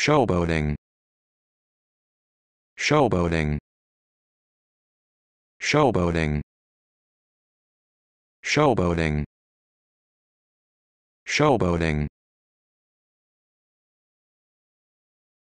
showboating showboating showboating showboating showboating